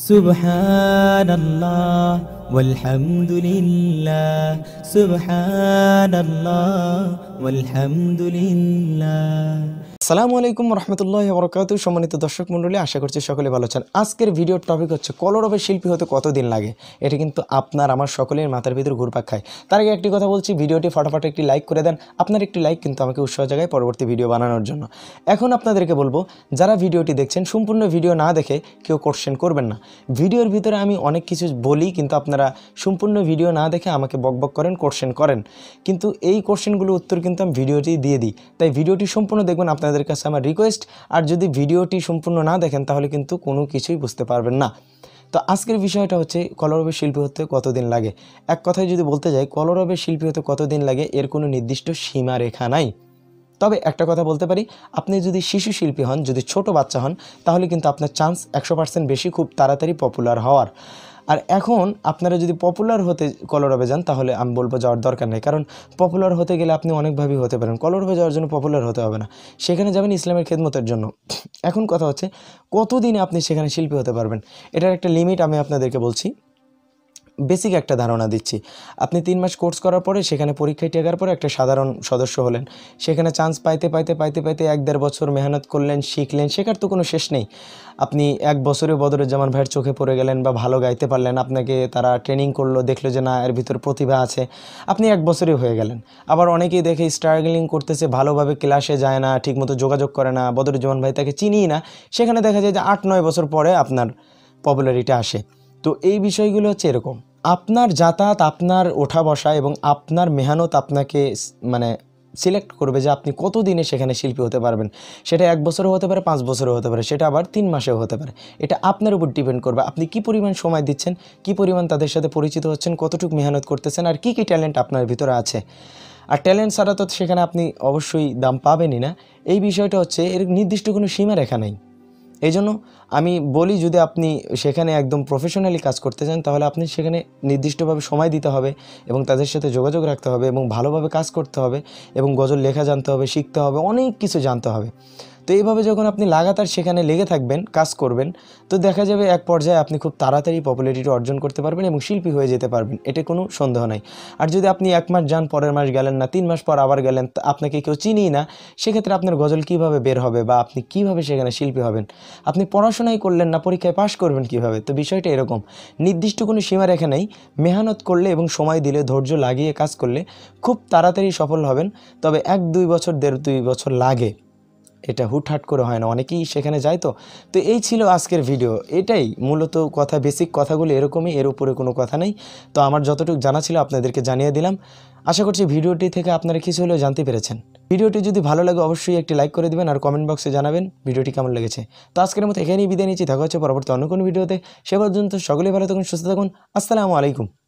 سبحان الله والحمد لله سبحان الله والحمد لله আসসালামু আলাইকুম রহমতুল্লাহ বরকাত সম্মানিত দর্শক মন্ডলী আশা করছি সকলে ভালো আছেন আজকের ভিডিওর টপিক হচ্ছে কলরবে শিল্পী হতে কতদিন লাগে এটা কিন্তু আপনার আমার সকলের মাথার ভিতরে ঘুরপাক খায় তার আগে একটি কথা বলছি ভিডিওটি ফটাফট একটি লাইক করে দেন আপনার একটি লাইক কিন্তু আমাকে উৎসাহ জায়গায় পরবর্তী ভিডিও বানানোর জন্য এখন আপনাদেরকে বলবো যারা ভিডিওটি দেখছেন সম্পূর্ণ ভিডিও না দেখে কেউ কোশ্চেন করবেন না ভিডিওর ভিতরে আমি অনেক কিছু বলি কিন্তু আপনারা সম্পূর্ণ ভিডিও না দেখে আমাকে বকবক করেন কোশ্চেন করেন কিন্তু এই কোশ্চেনগুলোর উত্তর কিন্তু আমি ভিডিওটি দিয়ে দিই তাই ভিডিওটি সম্পূর্ণ দেখবেন আপনাদের আপনাদের কাছে আমার রিকোয়েস্ট আর যদি ভিডিওটি সম্পূর্ণ না দেখেন তাহলে কিন্তু কোনো কিছুই বুঝতে পারবেন না তো আজকের বিষয়টা হচ্ছে কলরবের শিল্পী হতে কতদিন লাগে এক কথায় যদি বলতে যাই কলরবের শিল্পী হতে কতদিন লাগে এর কোনো নির্দিষ্ট সীমারেখা নাই তবে একটা কথা বলতে পারি আপনি যদি শিশু শিল্পী হন যদি ছোট বাচ্চা হন তাহলে কিন্তু আপনার চান্স একশো পার্সেন্ট বেশি খুব তাড়াতাড়ি পপুলার হওয়ার আর এখন আপনারা যদি পপুলার হতে কলরবে যান তাহলে আমি বলবো যাওয়ার দরকার নেই কারণ পপুলার হতে গেলে আপনি অনেকভাবেই হতে পারেন কলরবে যাওয়ার জন্য পপুলার হতে হবে না সেখানে যাবেন ইসলামের খেদমতের জন্য এখন কথা হচ্ছে কতদিনে আপনি সেখানে শিল্পী হতে পারবেন এটার একটা লিমিট আমি আপনাদেরকে বলছি বেসিক একটা ধারণা দিচ্ছি আপনি তিন মাস কোর্স করার পরে সেখানে পরীক্ষায় টেকার পরে একটা সাধারণ সদস্য হলেন সেখানে চান্স পাইতে পাইতে পাইতে পাইতে এক দেড় বছর মেহনত করলেন শিখলেন শেখার তো কোনো শেষ নেই আপনি এক বছরে যেমন ভাইয়ের চোখে পড়ে গেলেন বা ভালো গাইতে পারলেন আপনাকে তারা ট্রেনিং করলো দেখলো যে না এর ভিতর প্রতিভা আছে আপনি এক বছরে হয়ে গেলেন আবার অনেকেই দেখে স্ট্রাগলিং করতেছে ভালোভাবে ক্লাসে যায় না ঠিকমতো যোগাযোগ করে না বদরুজ্জামান ভাই তাকে চিনিই না সেখানে দেখা যায় যে আট নয় বছর পরে আপনার পপুলারিটি আসে তো এই বিষয়গুলো হচ্ছে এরকম আপনার যাতায়াত আপনার ওঠা বসা এবং আপনার মেহনত আপনাকে মানে সিলেক্ট করবে যে আপনি কত দিনে সেখানে শিল্পী হতে পারবেন সেটা এক বছরও হতে পারে পাঁচ বছরও হতে পারে সেটা আবার তিন মাসেও হতে পারে এটা আপনার উপর ডিপেন্ড করবে আপনি কি পরিমাণ সময় দিচ্ছেন কি পরিমাণ তাদের সাথে পরিচিত হচ্ছেন কতটুকু মেহনত করতেছেন আর কি কি ট্যালেন্ট আপনার ভিতরে আছে আর ট্যালেন্ট ছাড়া তো সেখানে আপনি অবশ্যই দাম পাবেনই না এই বিষয়টা হচ্ছে এর নির্দিষ্ট কোনো রেখা নেই এই জন্য আমি বলি যদি আপনি সেখানে একদম প্রফেশনালি কাজ করতে চান তাহলে আপনি সেখানে নির্দিষ্টভাবে সময় দিতে হবে এবং তাদের সাথে যোগাযোগ রাখতে হবে এবং ভালোভাবে কাজ করতে হবে এবং গজল লেখা জানতে হবে শিখতে হবে অনেক কিছু জানতে হবে তো এইভাবে যখন আপনি লাগাতার সেখানে লেগে থাকবেন কাজ করবেন তো দেখা যাবে এক পর্যায়ে আপনি খুব তাড়াতাড়ি পপুলারিটি অর্জন করতে পারবেন এবং শিল্পী হয়ে যেতে পারবেন এটা কোনো সন্দেহ নাই আর যদি আপনি এক মাস যান পরের মাস গেলেন না তিন মাস পর আবার গেলেন আপনাকে কেউ চিনি না সেক্ষেত্রে আপনার গজল কিভাবে বের হবে বা আপনি কিভাবে সেখানে শিল্পী হবেন আপনি পড়াশোনাই করলেন না পরীক্ষায় পাশ করবেন কিভাবে তো বিষয়টা এরকম নির্দিষ্ট কোনো সীমা রেখে নেই মেহনত করলে এবং সময় দিলে ধৈর্য লাগিয়ে কাজ করলে খুব তাড়াতাড়ি সফল হবেন তবে এক দুই বছর দেড় দুই বছর লাগে এটা হুটহাট করে হয় না অনেকেই সেখানে যায় তো তো এই ছিল আজকের ভিডিও এটাই মূলত কথা বেসিক কথাগুলো এরকমই এর উপরে কোনো কথা নেই তো আমার যতটুকু জানা ছিল আপনাদেরকে জানিয়ে দিলাম আশা করছি ভিডিওটি থেকে আপনারা কিছু হলেও জানতে পেরেছেন ভিডিওটি যদি ভালো লাগে অবশ্যই একটি লাইক করে দেবেন আর কমেন্ট বক্সে জানাবেন ভিডিওটি কেমন লেগেছে তো আজকের মতো এখানেই বিদায় নিচ্ছি দেখা হচ্ছে পরবর্তী অন্য কোনো ভিডিওতে সে পর্যন্ত সকলেই ভালো থাকুন সুস্থ থাকুন আসসালামু আলাইকুম